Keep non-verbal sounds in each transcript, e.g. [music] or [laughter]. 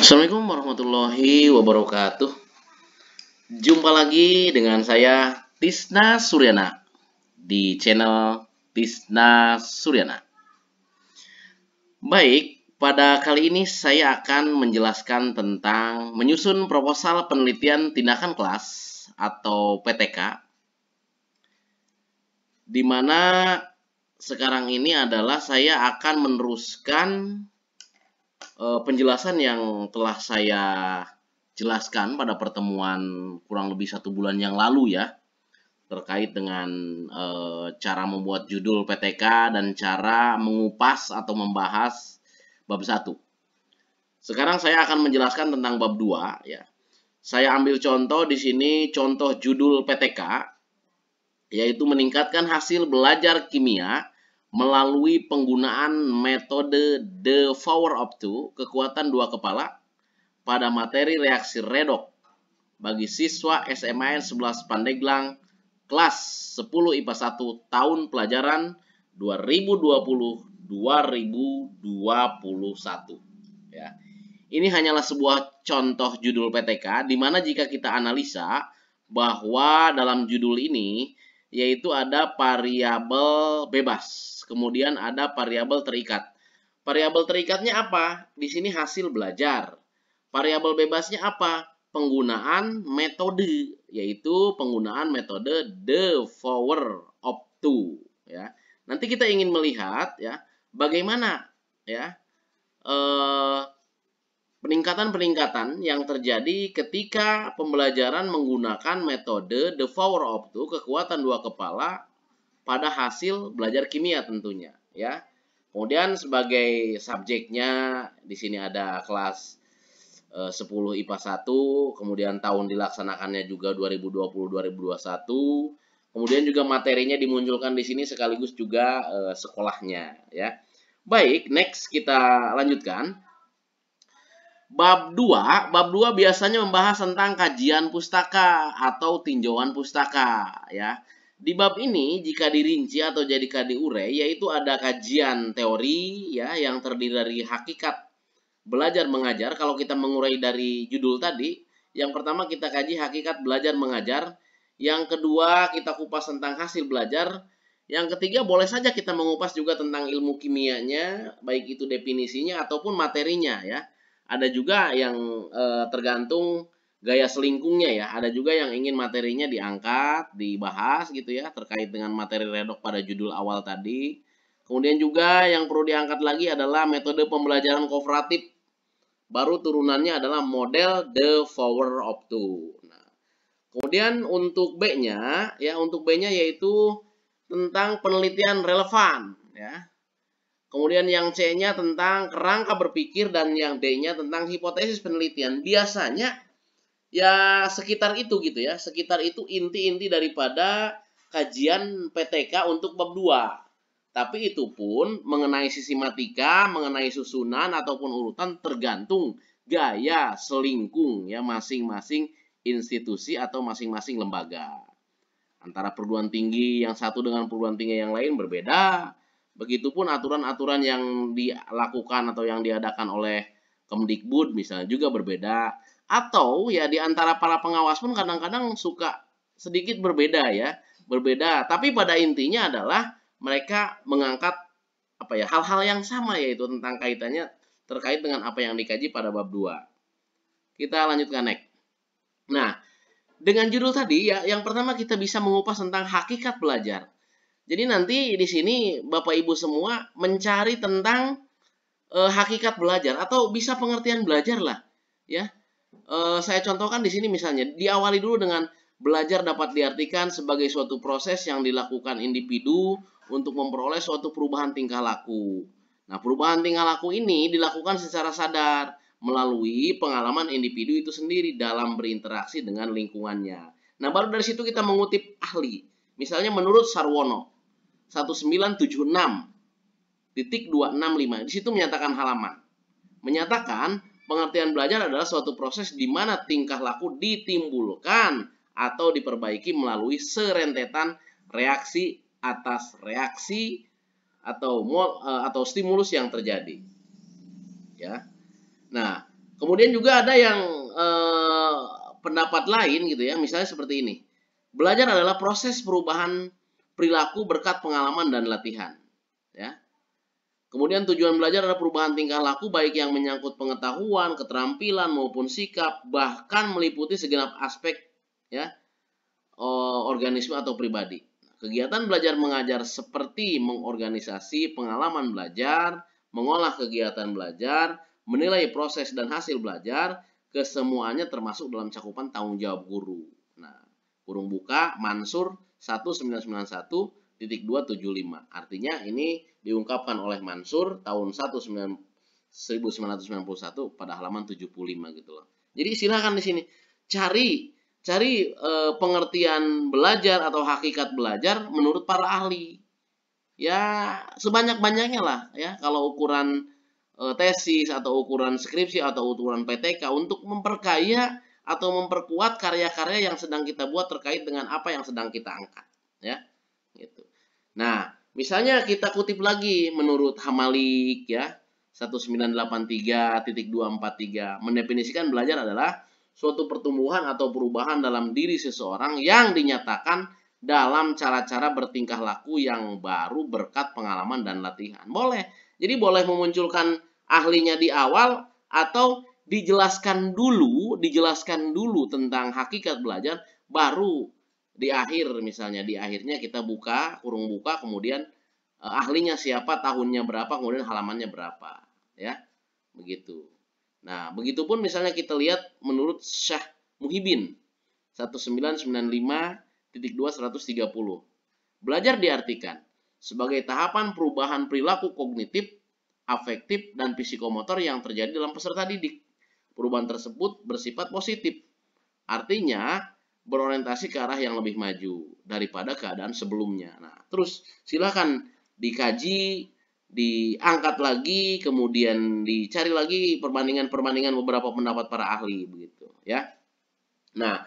Assalamualaikum warahmatullahi wabarakatuh. Jumpa lagi dengan saya Tisna Suryana di channel Tisna Suryana. Baik, pada kali ini saya akan menjelaskan tentang menyusun proposal penelitian tindakan kelas atau PTK di mana sekarang ini adalah saya akan meneruskan Eh, penjelasan yang telah saya jelaskan pada pertemuan kurang lebih satu bulan yang lalu ya terkait dengan e, cara membuat judul PTK dan cara mengupas atau membahas bab 1. Sekarang saya akan menjelaskan tentang bab 2 ya. Saya ambil contoh di sini contoh judul PTK yaitu meningkatkan hasil belajar kimia melalui penggunaan metode the power of two, kekuatan dua kepala, pada materi reaksi redok bagi siswa SMAN 11 Pandeglang kelas 10 IPA 1 tahun pelajaran 2020-2021. Ya. Ini hanyalah sebuah contoh judul PTK di mana jika kita analisa bahwa dalam judul ini yaitu ada variabel bebas, kemudian ada variabel terikat. Variabel terikatnya apa? Di sini hasil belajar. Variabel bebasnya apa? Penggunaan metode, yaitu penggunaan metode the forward of to. Ya. Nanti kita ingin melihat ya bagaimana ya eh, peningkatan-peningkatan yang terjadi ketika pembelajaran menggunakan metode the power of two, kekuatan dua kepala pada hasil belajar kimia tentunya, ya. Kemudian sebagai subjeknya di sini ada kelas eh, sepuluh 10 IPA 1, kemudian tahun dilaksanakannya juga 2020-2021. Kemudian juga materinya dimunculkan di sini sekaligus juga eh, sekolahnya, ya. Baik, next kita lanjutkan. Bab 2, bab 2 biasanya membahas tentang kajian pustaka atau tinjauan pustaka ya. Di bab ini jika dirinci atau jadikan diurai yaitu ada kajian teori ya yang terdiri dari hakikat belajar mengajar kalau kita mengurai dari judul tadi yang pertama kita kaji hakikat belajar mengajar, yang kedua kita kupas tentang hasil belajar, yang ketiga boleh saja kita mengupas juga tentang ilmu kimianya baik itu definisinya ataupun materinya ya ada juga yang e, tergantung gaya selingkungnya ya. Ada juga yang ingin materinya diangkat, dibahas gitu ya terkait dengan materi redok pada judul awal tadi. Kemudian juga yang perlu diangkat lagi adalah metode pembelajaran kooperatif. Baru turunannya adalah model the power of two. Nah, kemudian untuk B-nya ya untuk B-nya yaitu tentang penelitian relevan ya. Kemudian yang C-nya tentang kerangka berpikir dan yang D-nya tentang hipotesis penelitian. Biasanya ya sekitar itu gitu ya. Sekitar itu inti-inti daripada kajian PTK untuk bab 2. Tapi itu pun mengenai sistematika, mengenai susunan ataupun urutan tergantung gaya selingkung ya masing-masing institusi atau masing-masing lembaga. Antara perguruan tinggi yang satu dengan perguruan tinggi yang lain berbeda, Begitupun aturan-aturan yang dilakukan atau yang diadakan oleh Kemdikbud misalnya juga berbeda. Atau ya di antara para pengawas pun kadang-kadang suka sedikit berbeda ya. Berbeda, tapi pada intinya adalah mereka mengangkat apa ya hal-hal yang sama yaitu tentang kaitannya terkait dengan apa yang dikaji pada bab 2. Kita lanjutkan next. Nah, dengan judul tadi ya, yang pertama kita bisa mengupas tentang hakikat belajar. Jadi nanti di sini Bapak Ibu semua mencari tentang e, hakikat belajar atau bisa pengertian belajar lah, ya. E, saya contohkan di sini misalnya diawali dulu dengan belajar dapat diartikan sebagai suatu proses yang dilakukan individu untuk memperoleh suatu perubahan tingkah laku. Nah, perubahan tingkah laku ini dilakukan secara sadar melalui pengalaman individu itu sendiri dalam berinteraksi dengan lingkungannya. Nah, baru dari situ kita mengutip ahli. Misalnya menurut Sarwono, enam titik lima Di situ menyatakan halaman. Menyatakan pengertian belajar adalah suatu proses di mana tingkah laku ditimbulkan atau diperbaiki melalui serentetan reaksi atas reaksi atau e, atau stimulus yang terjadi. Ya. Nah, kemudian juga ada yang eh, pendapat lain gitu ya, misalnya seperti ini. Belajar adalah proses perubahan perilaku berkat pengalaman dan latihan. Ya. Kemudian tujuan belajar adalah perubahan tingkah laku baik yang menyangkut pengetahuan, keterampilan maupun sikap, bahkan meliputi segenap aspek ya eh, organisme atau pribadi. Kegiatan belajar mengajar seperti mengorganisasi pengalaman belajar, mengolah kegiatan belajar, menilai proses dan hasil belajar, kesemuanya termasuk dalam cakupan tanggung jawab guru. Nah, kurung buka, Mansur 1991.275. Artinya ini diungkapkan oleh Mansur tahun 1991 pada halaman 75 gitu loh. Jadi silakan di sini cari cari e, pengertian belajar atau hakikat belajar menurut para ahli. Ya sebanyak-banyaknya lah ya kalau ukuran e, tesis atau ukuran skripsi atau ukuran PTK untuk memperkaya atau memperkuat karya-karya yang sedang kita buat terkait dengan apa yang sedang kita angkat ya gitu nah misalnya kita kutip lagi menurut Hamalik ya 1983.243 mendefinisikan belajar adalah suatu pertumbuhan atau perubahan dalam diri seseorang yang dinyatakan dalam cara-cara bertingkah laku yang baru berkat pengalaman dan latihan. Boleh. Jadi boleh memunculkan ahlinya di awal atau dijelaskan dulu, dijelaskan dulu tentang hakikat belajar, baru di akhir misalnya, di akhirnya kita buka, kurung buka, kemudian eh, ahlinya siapa, tahunnya berapa, kemudian halamannya berapa. Ya, begitu. Nah, begitupun misalnya kita lihat menurut Syekh Muhibin 1995.2130. Belajar diartikan sebagai tahapan perubahan perilaku kognitif, afektif, dan psikomotor yang terjadi dalam peserta didik perubahan tersebut bersifat positif. Artinya, berorientasi ke arah yang lebih maju daripada keadaan sebelumnya. Nah, terus silakan dikaji, diangkat lagi, kemudian dicari lagi perbandingan-perbandingan beberapa pendapat para ahli begitu, ya. Nah,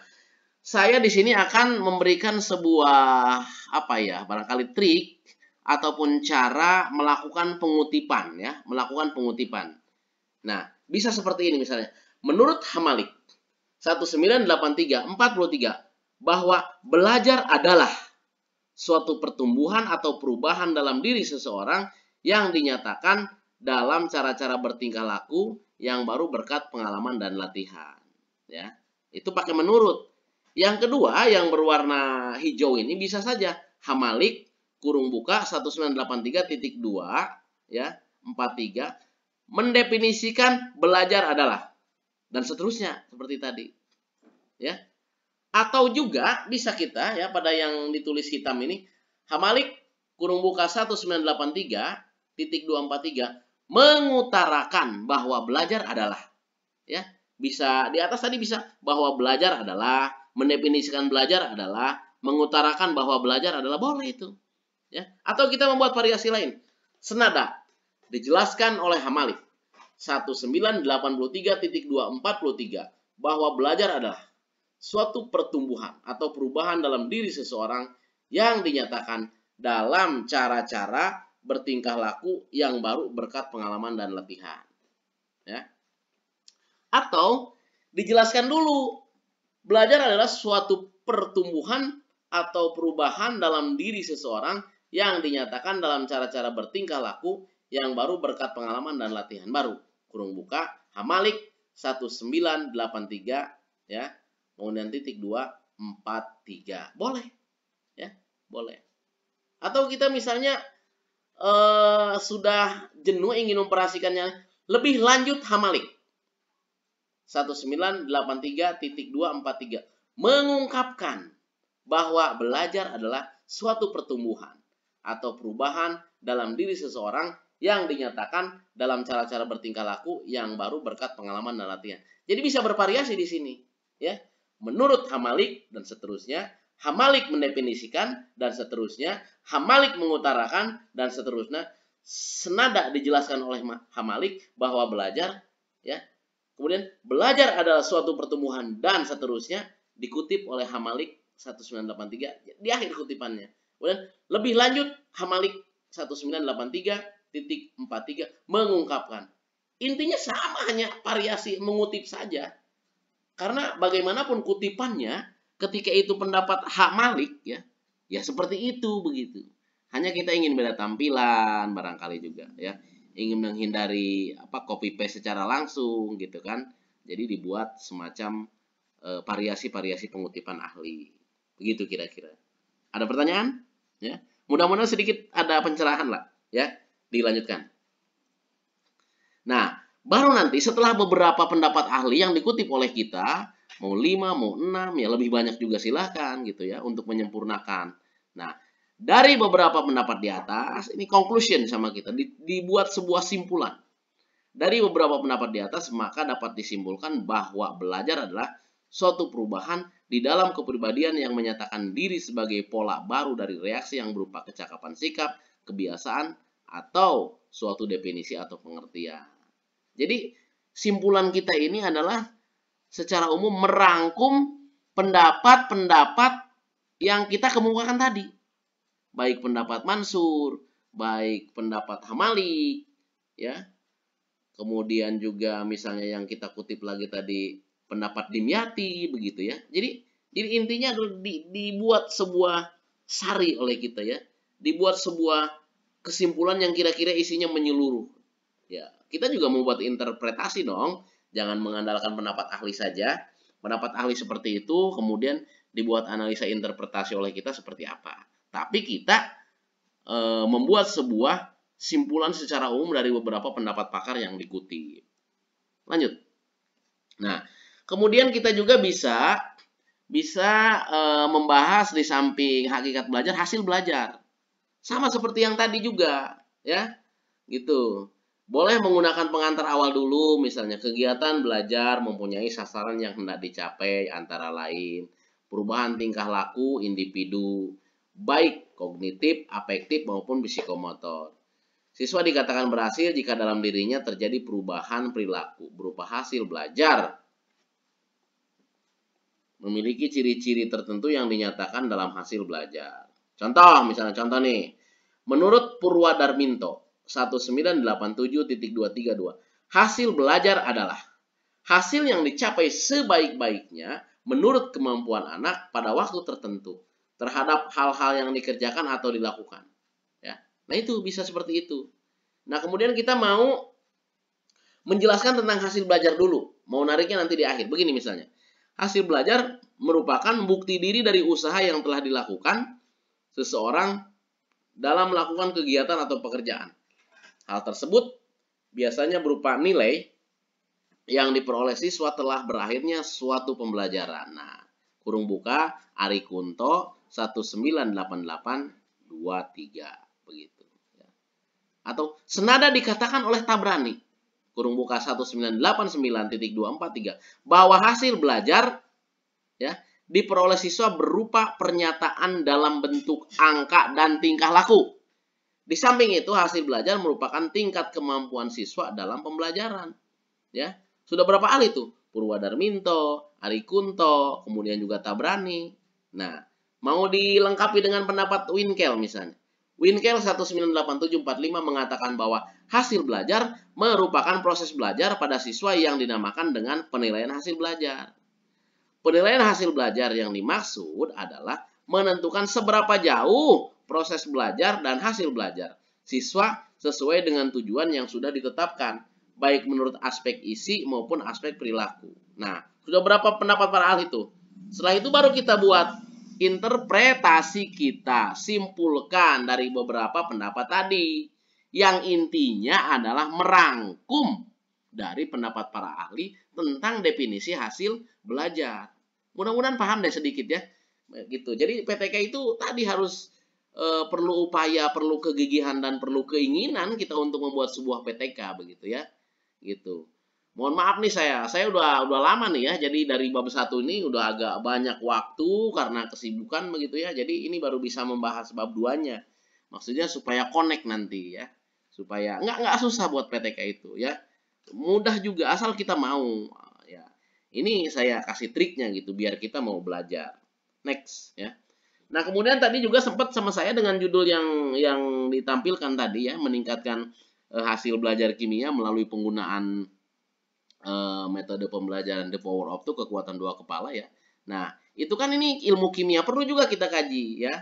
saya di sini akan memberikan sebuah apa ya, barangkali trik ataupun cara melakukan pengutipan ya, melakukan pengutipan. Nah, bisa seperti ini misalnya. Menurut Hamalik 1983 43 bahwa belajar adalah suatu pertumbuhan atau perubahan dalam diri seseorang yang dinyatakan dalam cara-cara bertingkah laku yang baru berkat pengalaman dan latihan. Ya, itu pakai menurut. Yang kedua yang berwarna hijau ini bisa saja Hamalik kurung buka 1983.2 ya 43 mendefinisikan belajar adalah dan seterusnya seperti tadi. Ya. Atau juga bisa kita ya pada yang ditulis hitam ini Hamalik kurung buka 1983 titik 243 mengutarakan bahwa belajar adalah ya bisa di atas tadi bisa bahwa belajar adalah mendefinisikan belajar adalah mengutarakan bahwa belajar adalah boleh itu ya atau kita membuat variasi lain senada dijelaskan oleh Hamalik 1983.243 bahwa belajar adalah suatu pertumbuhan atau perubahan dalam diri seseorang yang dinyatakan dalam cara-cara bertingkah laku yang baru berkat pengalaman dan latihan. Ya. Atau dijelaskan dulu, belajar adalah suatu pertumbuhan atau perubahan dalam diri seseorang yang dinyatakan dalam cara-cara bertingkah laku yang baru berkat pengalaman dan latihan baru kurung buka Hamalik 1983 ya kemudian titik 243 boleh ya boleh atau kita misalnya eh, sudah jenuh ingin memperhatikannya lebih lanjut Hamalik 1983.243 mengungkapkan bahwa belajar adalah suatu pertumbuhan atau perubahan dalam diri seseorang yang dinyatakan dalam cara-cara bertingkah laku yang baru berkat pengalaman dan latihan. Jadi bisa bervariasi di sini, ya. Menurut Hamalik dan seterusnya, Hamalik mendefinisikan dan seterusnya, Hamalik mengutarakan dan seterusnya. Senada dijelaskan oleh Hamalik bahwa belajar, ya. Kemudian belajar adalah suatu pertumbuhan dan seterusnya dikutip oleh Hamalik 1983 di akhir kutipannya. Kemudian lebih lanjut Hamalik 1983 Titik 43 mengungkapkan. Intinya sama hanya variasi mengutip saja. Karena bagaimanapun kutipannya ketika itu pendapat hak Malik ya. Ya seperti itu begitu. Hanya kita ingin beda tampilan barangkali juga ya. Ingin menghindari apa copy paste secara langsung gitu kan. Jadi dibuat semacam eh, variasi-variasi e, pengutipan ahli. Begitu kira-kira. Ada pertanyaan? Ya. Mudah-mudahan sedikit ada pencerahan lah, ya dilanjutkan. Nah, baru nanti setelah beberapa pendapat ahli yang dikutip oleh kita, mau lima mau enam ya lebih banyak juga silahkan gitu ya untuk menyempurnakan. Nah, dari beberapa pendapat di atas, ini conclusion sama kita, dibuat sebuah simpulan. Dari beberapa pendapat di atas, maka dapat disimpulkan bahwa belajar adalah suatu perubahan di dalam kepribadian yang menyatakan diri sebagai pola baru dari reaksi yang berupa kecakapan sikap, kebiasaan, atau suatu definisi atau pengertian. Jadi, simpulan kita ini adalah secara umum merangkum pendapat-pendapat yang kita kemukakan tadi. Baik pendapat Mansur, baik pendapat Hamali, ya. Kemudian juga misalnya yang kita kutip lagi tadi pendapat Dimyati begitu ya. Jadi jadi intinya dibuat sebuah sari oleh kita ya. Dibuat sebuah kesimpulan yang kira-kira isinya menyeluruh. Ya, kita juga membuat interpretasi dong, jangan mengandalkan pendapat ahli saja. Pendapat ahli seperti itu kemudian dibuat analisa interpretasi oleh kita seperti apa. Tapi kita e, membuat sebuah simpulan secara umum dari beberapa pendapat pakar yang dikutip. Lanjut. Nah, kemudian kita juga bisa bisa e, membahas di samping hakikat belajar hasil belajar. Sama seperti yang tadi juga, ya. Gitu. Boleh menggunakan pengantar awal dulu, misalnya kegiatan belajar mempunyai sasaran yang hendak dicapai antara lain perubahan tingkah laku individu, baik kognitif, afektif maupun psikomotor. Siswa dikatakan berhasil jika dalam dirinya terjadi perubahan perilaku berupa hasil belajar. Memiliki ciri-ciri tertentu yang dinyatakan dalam hasil belajar. Contoh misalnya contoh nih. Menurut Purwa Darminto 1987.232, hasil belajar adalah hasil yang dicapai sebaik-baiknya menurut kemampuan anak pada waktu tertentu terhadap hal-hal yang dikerjakan atau dilakukan. Ya. Nah, itu bisa seperti itu. Nah, kemudian kita mau menjelaskan tentang hasil belajar dulu. Mau nariknya nanti di akhir. Begini misalnya. Hasil belajar merupakan bukti diri dari usaha yang telah dilakukan seseorang dalam melakukan kegiatan atau pekerjaan. Hal tersebut biasanya berupa nilai yang diperoleh siswa telah berakhirnya suatu pembelajaran. Nah, kurung buka Ari Kunto 198823 begitu ya. Atau senada dikatakan oleh Tabrani kurung buka 1989.243 bahwa hasil belajar ya diperoleh siswa berupa pernyataan dalam bentuk angka dan tingkah laku. Di samping itu hasil belajar merupakan tingkat kemampuan siswa dalam pembelajaran. Ya, sudah berapa kali tuh? Purwadarminto, Ari Kunto, kemudian juga Tabrani. Nah, mau dilengkapi dengan pendapat Winkel misalnya. Winkel 198745 mengatakan bahwa hasil belajar merupakan proses belajar pada siswa yang dinamakan dengan penilaian hasil belajar. Penilaian hasil belajar yang dimaksud adalah menentukan seberapa jauh proses belajar dan hasil belajar siswa sesuai dengan tujuan yang sudah ditetapkan, baik menurut aspek isi maupun aspek perilaku. Nah, sudah berapa pendapat para ahli itu? Setelah itu baru kita buat interpretasi kita, simpulkan dari beberapa pendapat tadi. Yang intinya adalah merangkum dari pendapat para ahli tentang definisi hasil belajar. Mudah-mudahan paham deh sedikit ya. Gitu. Jadi PTK itu tadi harus e, perlu upaya, perlu kegigihan dan perlu keinginan kita untuk membuat sebuah PTK begitu ya. Gitu. Mohon maaf nih saya, saya udah udah lama nih ya. Jadi dari bab satu ini udah agak banyak waktu karena kesibukan begitu ya. Jadi ini baru bisa membahas bab duanya. Maksudnya supaya connect nanti ya. Supaya nggak nggak susah buat PTK itu ya. Mudah juga asal kita mau. Ini saya kasih triknya gitu biar kita mau belajar. Next ya. Nah, kemudian tadi juga sempat sama saya dengan judul yang yang ditampilkan tadi ya, meningkatkan eh, hasil belajar kimia melalui penggunaan uh, metode pembelajaran the power of two kekuatan dua kepala ya. Nah, itu kan ini ilmu kimia perlu juga kita kaji ya.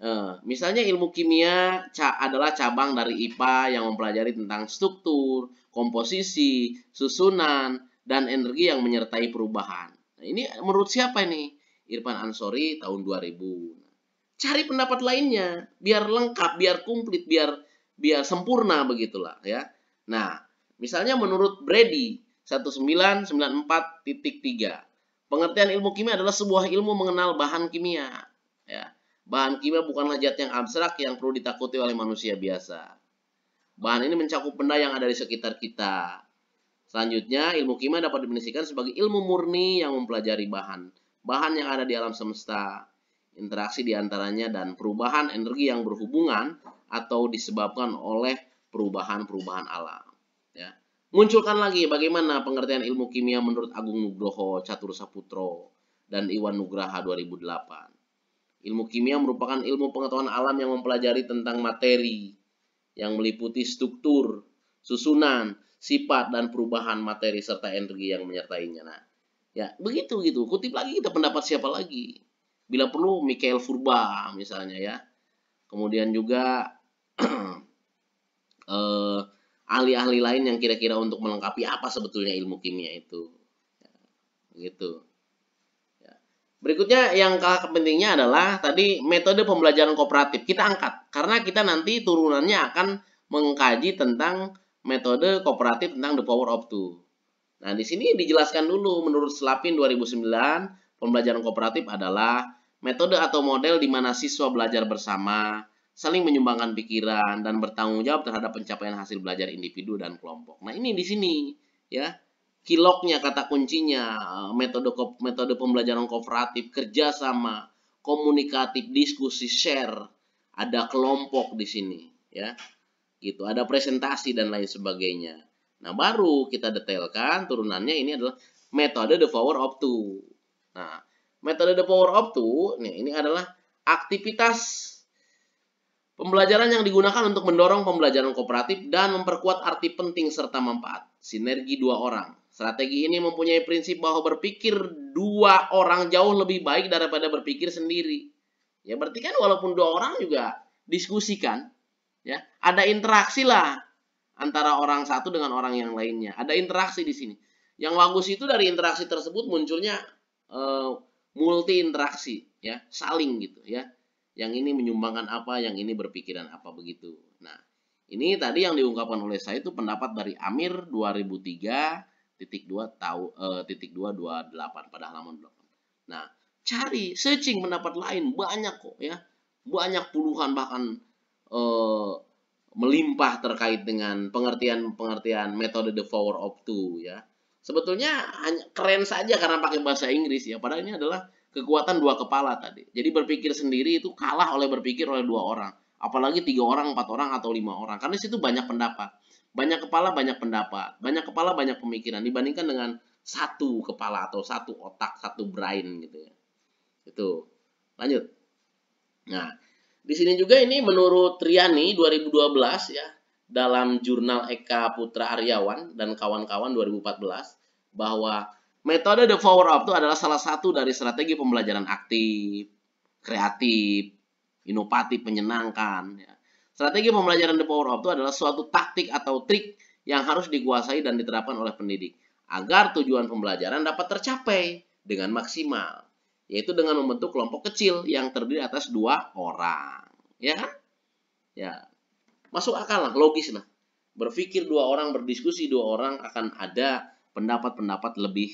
Uh, misalnya ilmu kimia ca adalah cabang dari IPA yang mempelajari tentang struktur, komposisi, susunan, dan energi yang menyertai perubahan. Nah, ini menurut siapa ini? Irfan Ansori tahun 2000. cari pendapat lainnya biar lengkap, biar komplit, biar biar sempurna begitulah ya. Nah, misalnya menurut Brady 1994.3, pengertian ilmu kimia adalah sebuah ilmu mengenal bahan kimia ya. Bahan kimia bukanlah zat yang abstrak yang perlu ditakuti oleh manusia biasa. Bahan ini mencakup benda yang ada di sekitar kita, Selanjutnya, ilmu kimia dapat diminisikan sebagai ilmu murni yang mempelajari bahan. Bahan yang ada di alam semesta, interaksi di antaranya, dan perubahan energi yang berhubungan atau disebabkan oleh perubahan-perubahan alam. Ya. Munculkan lagi bagaimana pengertian ilmu kimia menurut Agung Nugroho, Catur Saputro, dan Iwan Nugraha 2008. Ilmu kimia merupakan ilmu pengetahuan alam yang mempelajari tentang materi, yang meliputi struktur, susunan, sifat dan perubahan materi serta energi yang menyertainya. Nah, ya begitu gitu. Kutip lagi kita pendapat siapa lagi? Bila perlu Michael Furba misalnya ya. Kemudian juga [clears throat] eh, ahli-ahli lain yang kira-kira untuk melengkapi apa sebetulnya ilmu kimia itu. Gitu. Ya, begitu. Berikutnya yang kalah pentingnya adalah tadi metode pembelajaran kooperatif. Kita angkat karena kita nanti turunannya akan mengkaji tentang metode kooperatif tentang the power of two. Nah, di sini dijelaskan dulu menurut Slavin 2009, pembelajaran kooperatif adalah metode atau model di mana siswa belajar bersama, saling menyumbangkan pikiran dan bertanggung jawab terhadap pencapaian hasil belajar individu dan kelompok. Nah, ini di sini ya. Kiloknya kata kuncinya eh, metode metode pembelajaran kooperatif kerja sama komunikatif diskusi share ada kelompok di sini ya gitu ada presentasi dan lain sebagainya nah baru kita detailkan turunannya ini adalah metode the power of two nah metode the power of two nih ini adalah aktivitas Pembelajaran yang digunakan untuk mendorong pembelajaran kooperatif dan memperkuat arti penting serta manfaat. Sinergi dua orang. Strategi ini mempunyai prinsip bahwa berpikir dua orang jauh lebih baik daripada berpikir sendiri. Ya berarti kan walaupun dua orang juga diskusikan ya ada interaksi lah antara orang satu dengan orang yang lainnya ada interaksi di sini yang bagus itu dari interaksi tersebut munculnya e, multi interaksi ya saling gitu ya yang ini menyumbangkan apa yang ini berpikiran apa begitu nah ini tadi yang diungkapkan oleh saya itu pendapat dari Amir 2003 titik dua tahu eh, titik dua dua delapan pada halaman delapan. Nah, cari searching pendapat lain banyak kok ya. Banyak puluhan bahkan eh, melimpah terkait dengan pengertian-pengertian metode the power of two ya. Sebetulnya hanya keren saja karena pakai bahasa Inggris ya, padahal ini adalah kekuatan dua kepala tadi. Jadi berpikir sendiri itu kalah oleh berpikir oleh dua orang, apalagi tiga orang, empat orang atau lima orang. Karena situ banyak pendapat, banyak kepala banyak pendapat, banyak kepala banyak pemikiran dibandingkan dengan satu kepala atau satu otak, satu brain gitu ya. Itu. Lanjut. Nah, di sini juga ini menurut Triani 2012 ya dalam jurnal Eka Putra Aryawan dan kawan-kawan 2014 bahwa metode the power Up itu adalah salah satu dari strategi pembelajaran aktif, kreatif, inovatif, menyenangkan. Ya. Strategi pembelajaran the power of itu adalah suatu taktik atau trik yang harus dikuasai dan diterapkan oleh pendidik agar tujuan pembelajaran dapat tercapai dengan maksimal yaitu dengan membentuk kelompok kecil yang terdiri atas dua orang, ya kan? Ya, masuk akal lah, logis lah. Berpikir dua orang berdiskusi dua orang akan ada pendapat-pendapat lebih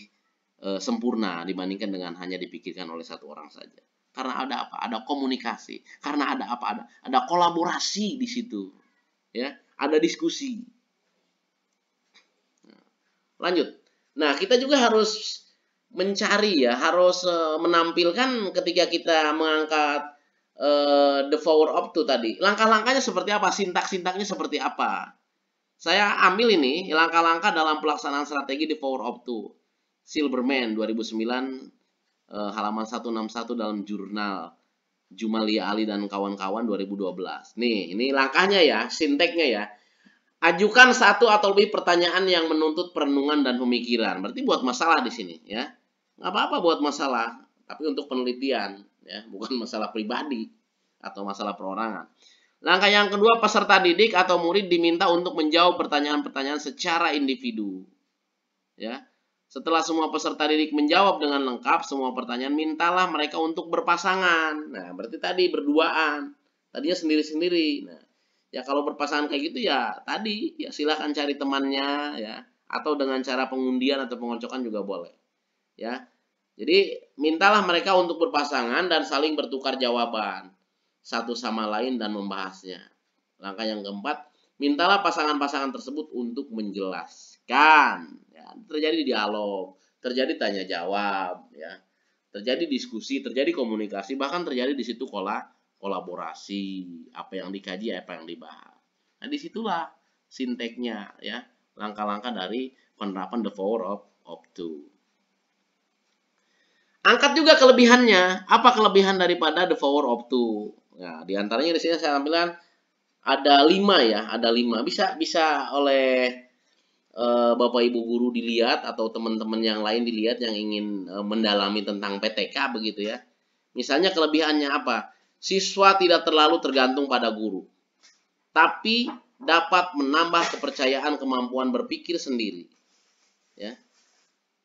e, sempurna dibandingkan dengan hanya dipikirkan oleh satu orang saja. Karena ada apa? Ada komunikasi. Karena ada apa? Ada ada kolaborasi di situ, ya. Ada diskusi. Nah, lanjut. Nah, kita juga harus mencari ya harus eh, menampilkan ketika kita mengangkat uh, the power of to tadi langkah-langkahnya seperti apa sintak-sintaknya seperti apa saya ambil ini langkah-langkah dalam pelaksanaan strategi the power of to Silverman 2009 uh, eh, halaman 161 dalam jurnal Jumali Ali dan kawan-kawan 2012 nih ini langkahnya ya sinteknya ya Ajukan satu atau lebih pertanyaan yang menuntut perenungan dan pemikiran. Berarti buat masalah di sini ya. Nggak apa-apa buat masalah, tapi untuk penelitian ya, bukan [laughs] masalah pribadi atau masalah perorangan. Langkah yang kedua, peserta didik atau murid diminta untuk menjawab pertanyaan-pertanyaan secara individu. Ya. Setelah semua peserta didik menjawab dengan lengkap semua pertanyaan, mintalah mereka untuk berpasangan. Nah, berarti tadi berduaan. Tadinya sendiri-sendiri. Nah, ya kalau berpasangan kayak gitu ya tadi ya silahkan cari temannya ya atau dengan cara pengundian atau pengocokan juga boleh ya jadi mintalah mereka untuk berpasangan dan saling bertukar jawaban satu sama lain dan membahasnya langkah yang keempat mintalah pasangan-pasangan tersebut untuk menjelaskan ya, terjadi dialog terjadi tanya jawab ya terjadi diskusi terjadi komunikasi bahkan terjadi di situ kolak kolaborasi, apa yang dikaji, apa yang dibahas. Nah, disitulah sinteknya ya, langkah-langkah dari penerapan the power of, of two. Angkat juga kelebihannya. Apa kelebihan daripada the power of two? Nah, ya, diantaranya di sini saya ambilan ada lima ya, ada lima. Bisa bisa oleh eh, Bapak Ibu guru dilihat atau teman-teman yang lain dilihat yang ingin eh, mendalami tentang PTK begitu ya. Misalnya kelebihannya apa? siswa tidak terlalu tergantung pada guru, tapi dapat menambah kepercayaan kemampuan berpikir sendiri. Ya.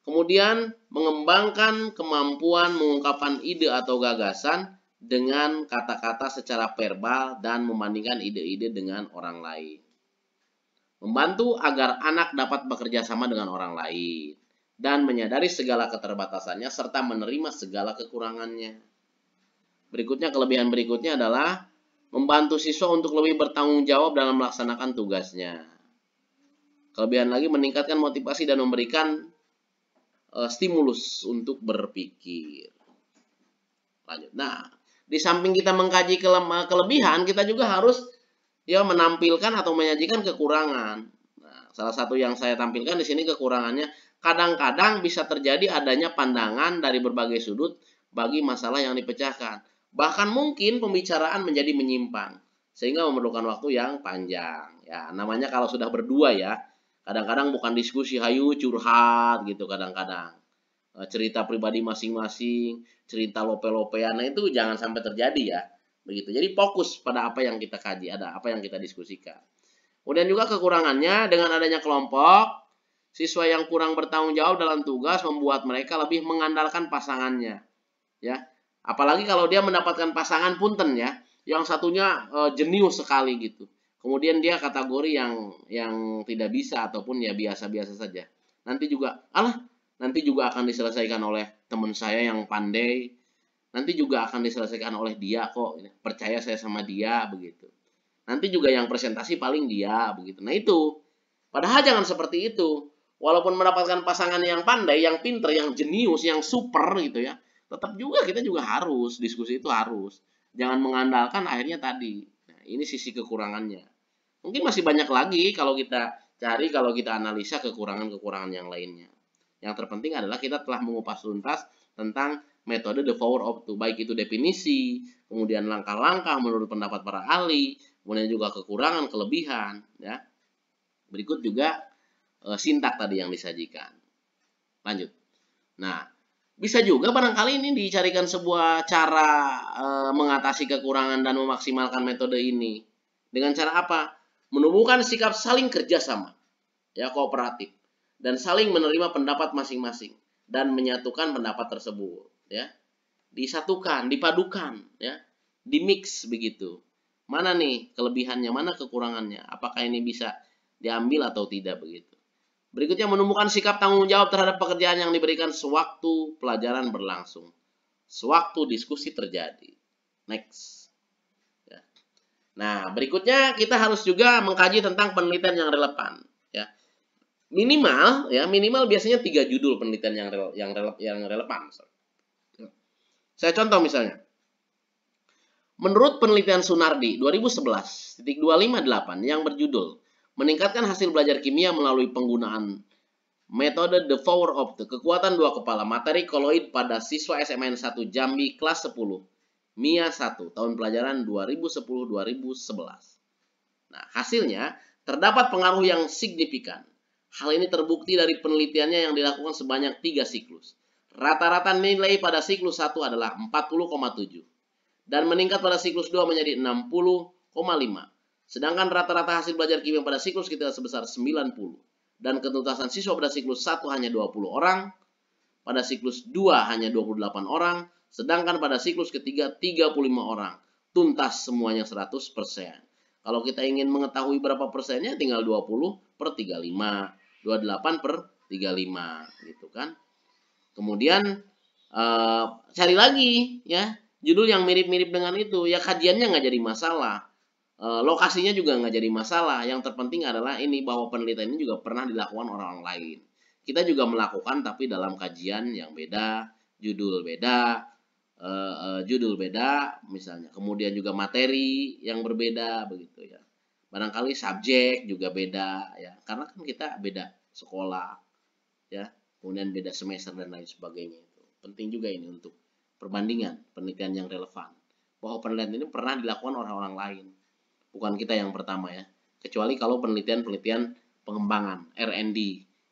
Kemudian mengembangkan kemampuan mengungkapkan ide atau gagasan dengan kata-kata secara verbal dan membandingkan ide-ide dengan orang lain. Membantu agar anak dapat bekerja sama dengan orang lain dan menyadari segala keterbatasannya serta menerima segala kekurangannya. Berikutnya kelebihan berikutnya adalah membantu siswa untuk lebih bertanggung jawab dalam melaksanakan tugasnya. Kelebihan lagi meningkatkan motivasi dan memberikan uh, stimulus untuk berpikir. Lanjut. Nah, di samping kita mengkaji eh, kelebihan, kita juga harus ya menampilkan atau menyajikan kekurangan. Nah, salah satu yang saya tampilkan di sini kekurangannya kadang-kadang bisa terjadi adanya pandangan dari berbagai sudut bagi masalah yang dipecahkan. Bahkan mungkin pembicaraan menjadi menyimpang sehingga memerlukan waktu yang panjang. Ya, namanya kalau sudah berdua ya. Kadang-kadang bukan diskusi hayu curhat gitu kadang-kadang. Eh, cerita pribadi masing-masing, cerita lope-lopean nah itu jangan sampai terjadi ya. Begitu. Jadi fokus pada apa yang kita kaji, ada apa yang kita diskusikan. Kemudian juga kekurangannya dengan adanya kelompok, siswa yang kurang bertanggung jawab dalam tugas membuat mereka lebih mengandalkan pasangannya. Ya, Apalagi kalau dia mendapatkan pasangan punten ya, yang satunya e, jenius sekali gitu. Kemudian dia kategori yang yang tidak bisa ataupun ya biasa-biasa saja. Nanti juga, alah, nanti juga akan diselesaikan oleh teman saya yang pandai. Nanti juga akan diselesaikan oleh dia kok. Ya. Percaya saya sama dia begitu. Nanti juga yang presentasi paling dia begitu. Nah itu. Padahal jangan seperti itu. Walaupun mendapatkan pasangan yang pandai, yang pinter, yang jenius, yang super gitu ya tetap juga kita juga harus diskusi itu harus jangan mengandalkan akhirnya tadi nah, ini sisi kekurangannya mungkin masih banyak lagi kalau kita cari kalau kita analisa kekurangan-kekurangan yang lainnya yang terpenting adalah kita telah mengupas tuntas tentang metode the power of two baik itu definisi kemudian langkah-langkah menurut pendapat para ahli kemudian juga kekurangan kelebihan ya berikut juga e, sintak tadi yang disajikan lanjut nah bisa juga barangkali ini dicarikan sebuah cara e, mengatasi kekurangan dan memaksimalkan metode ini. Dengan cara apa? Menumbuhkan sikap saling kerjasama, ya kooperatif, dan saling menerima pendapat masing-masing dan menyatukan pendapat tersebut, ya disatukan, dipadukan, ya dimix begitu. Mana nih kelebihannya, mana kekurangannya? Apakah ini bisa diambil atau tidak begitu? Berikutnya menemukan sikap tanggung jawab terhadap pekerjaan yang diberikan sewaktu pelajaran berlangsung. Sewaktu diskusi terjadi. Next. Ya. Nah, berikutnya kita harus juga mengkaji tentang penelitian yang relevan. Ya. Minimal, ya minimal biasanya tiga judul penelitian yang rele, yang rele, yang relevan. Ya. Saya contoh misalnya. Menurut penelitian Sunardi 2011.258 yang berjudul Meningkatkan hasil belajar kimia melalui penggunaan metode The Power of the Kekuatan Dua Kepala Materi Koloid pada siswa SMN 1 Jambi kelas 10 MIA 1 tahun pelajaran 2010-2011. Nah, hasilnya terdapat pengaruh yang signifikan. Hal ini terbukti dari penelitiannya yang dilakukan sebanyak tiga siklus. Rata-rata nilai pada siklus 1 adalah 40,7 dan meningkat pada siklus 2 menjadi 60,5 Sedangkan rata-rata hasil belajar kimia pada siklus kita sebesar 90 dan ketuntasan siswa pada siklus 1 hanya 20 orang, pada siklus 2 hanya 28 orang, sedangkan pada siklus ketiga 35 orang. Tuntas semuanya 100%. Kalau kita ingin mengetahui berapa persennya tinggal 20 per 35, 28 per 35 gitu kan. Kemudian uh, cari lagi ya judul yang mirip-mirip dengan itu ya kajiannya nggak jadi masalah Eh, lokasinya juga nggak jadi masalah. Yang terpenting adalah ini bahwa penelitian ini juga pernah dilakukan orang lain. Kita juga melakukan tapi dalam kajian yang beda, judul beda, e, e, judul beda misalnya. Kemudian juga materi yang berbeda begitu ya. Barangkali subjek juga beda ya. Karena kan kita beda sekolah ya. Kemudian beda semester dan lain sebagainya itu. Penting juga ini untuk perbandingan penelitian yang relevan. Bahwa penelitian ini pernah dilakukan orang-orang lain bukan kita yang pertama ya. Kecuali kalau penelitian-penelitian pengembangan, R&D,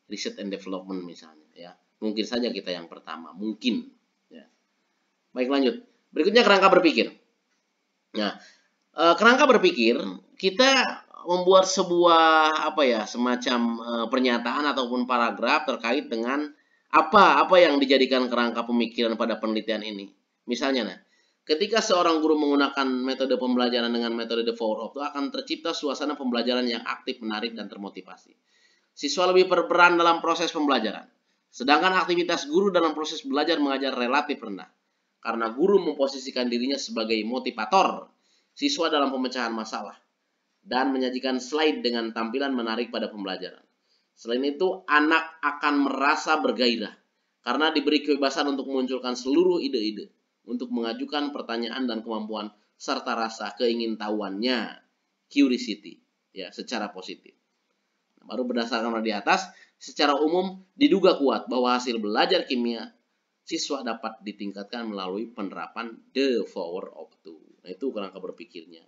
Research and Development misalnya ya. Mungkin saja kita yang pertama, mungkin. Ya. Baik lanjut. Berikutnya kerangka berpikir. Nah, eh, kerangka berpikir kita membuat sebuah apa ya semacam eh, pernyataan ataupun paragraf terkait dengan apa apa yang dijadikan kerangka pemikiran pada penelitian ini. Misalnya nah, Ketika seorang guru menggunakan metode pembelajaran dengan metode The four of, itu akan tercipta suasana pembelajaran yang aktif, menarik, dan termotivasi. Siswa lebih berperan dalam proses pembelajaran. Sedangkan aktivitas guru dalam proses belajar mengajar relatif rendah. Karena guru memposisikan dirinya sebagai motivator siswa dalam pemecahan masalah dan menyajikan slide dengan tampilan menarik pada pembelajaran. Selain itu, anak akan merasa bergairah karena diberi kebebasan untuk memunculkan seluruh ide-ide untuk mengajukan pertanyaan dan kemampuan serta rasa keingintahuannya curiosity ya secara positif. Nah, baru berdasarkan di atas, secara umum diduga kuat bahwa hasil belajar kimia siswa dapat ditingkatkan melalui penerapan the power of two. Nah, itu kerangka berpikirnya.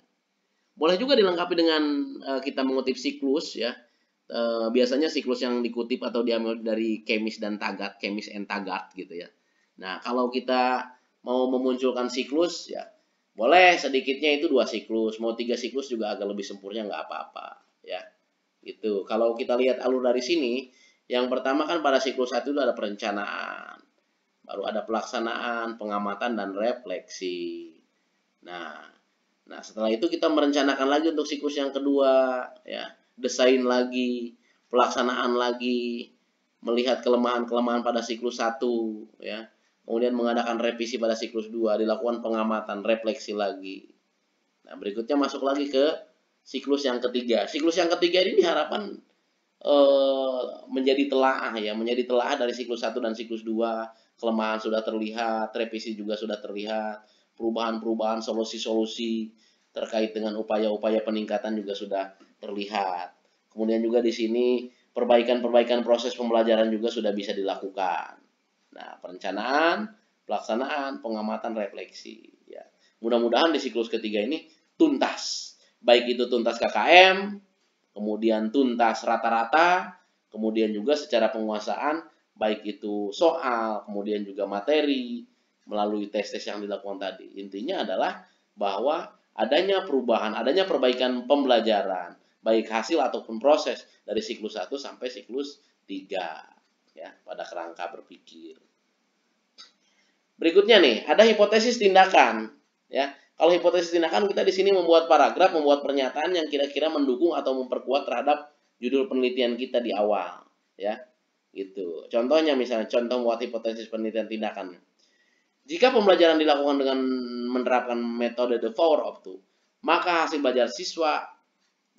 Boleh juga dilengkapi dengan uh, kita mengutip siklus ya. Uh, biasanya siklus yang dikutip atau diambil dari kemis dan tagat, kemis and tagat gitu ya. Nah, kalau kita mau memunculkan siklus ya boleh sedikitnya itu dua siklus mau tiga siklus juga agak lebih sempurna nggak apa-apa ya itu kalau kita lihat alur dari sini yang pertama kan pada siklus satu itu ada perencanaan baru ada pelaksanaan pengamatan dan refleksi nah nah setelah itu kita merencanakan lagi untuk siklus yang kedua ya desain lagi pelaksanaan lagi melihat kelemahan-kelemahan pada siklus satu ya kemudian mengadakan revisi pada siklus 2, dilakukan pengamatan, refleksi lagi. Nah, berikutnya masuk lagi ke siklus yang ketiga. Siklus yang ketiga ini harapan e, eh, menjadi telaah ya, menjadi telaah dari siklus 1 dan siklus 2, kelemahan sudah terlihat, revisi juga sudah terlihat, perubahan-perubahan solusi-solusi terkait dengan upaya-upaya peningkatan juga sudah terlihat. Kemudian juga di sini perbaikan-perbaikan proses pembelajaran juga sudah bisa dilakukan. Nah, perencanaan, pelaksanaan, pengamatan, refleksi. Ya. Mudah-mudahan di siklus ketiga ini tuntas. Baik itu tuntas KKM, kemudian tuntas rata-rata, kemudian juga secara penguasaan, baik itu soal, kemudian juga materi, melalui tes-tes yang dilakukan tadi. Intinya adalah bahwa adanya perubahan, adanya perbaikan pembelajaran, baik hasil ataupun proses dari siklus 1 sampai siklus 3 ya pada kerangka berpikir. Berikutnya nih, ada hipotesis tindakan, ya. Kalau hipotesis tindakan kita di sini membuat paragraf, membuat pernyataan yang kira-kira mendukung atau memperkuat terhadap judul penelitian kita di awal, ya. itu Contohnya misalnya contoh buat hipotesis penelitian tindakan. Jika pembelajaran dilakukan dengan menerapkan metode the power of two, maka hasil belajar siswa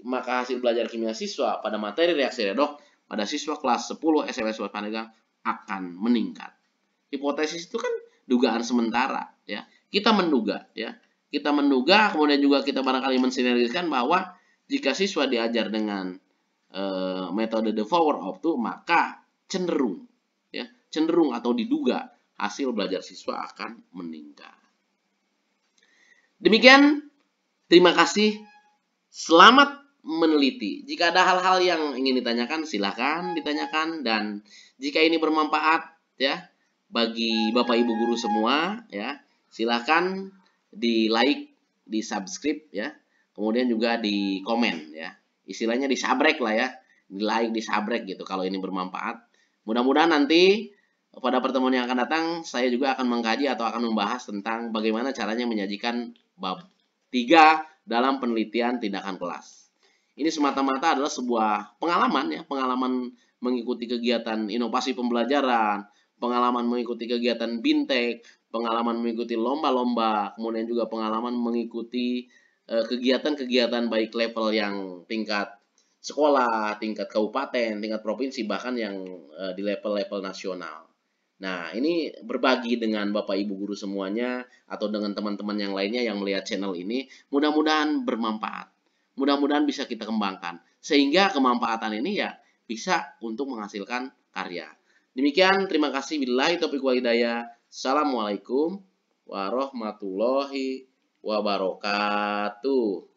maka hasil belajar kimia siswa pada materi reaksi redoks pada siswa kelas 10 SMA Sobat Pandegang akan meningkat. Hipotesis itu kan dugaan sementara ya. Kita menduga ya. Kita menduga kemudian juga kita barangkali mensinergiskan bahwa jika siswa diajar dengan e, metode the power of two maka cenderung ya, cenderung atau diduga hasil belajar siswa akan meningkat. Demikian terima kasih. Selamat meneliti. Jika ada hal-hal yang ingin ditanyakan, silahkan ditanyakan. Dan jika ini bermanfaat ya bagi Bapak Ibu guru semua ya, silahkan di like, di subscribe ya, kemudian juga di komen ya. Istilahnya di sabrek lah ya, di like, di sabrek gitu kalau ini bermanfaat. Mudah-mudahan nanti pada pertemuan yang akan datang saya juga akan mengkaji atau akan membahas tentang bagaimana caranya menyajikan bab 3 dalam penelitian tindakan kelas. Ini semata-mata adalah sebuah pengalaman ya, pengalaman mengikuti kegiatan inovasi pembelajaran, pengalaman mengikuti kegiatan bintek, pengalaman mengikuti lomba-lomba, kemudian juga pengalaman mengikuti eh, kegiatan-kegiatan baik level yang tingkat sekolah, tingkat kabupaten, tingkat provinsi, bahkan yang eh, di level-level nasional. Nah, ini berbagi dengan Bapak Ibu guru semuanya atau dengan teman-teman yang lainnya yang melihat channel ini, mudah-mudahan bermanfaat. Mudah-mudahan bisa kita kembangkan. Sehingga kemanfaatan ini ya bisa untuk menghasilkan karya. Demikian, terima kasih. Bila itu walidaya. Assalamualaikum warahmatullahi wabarakatuh.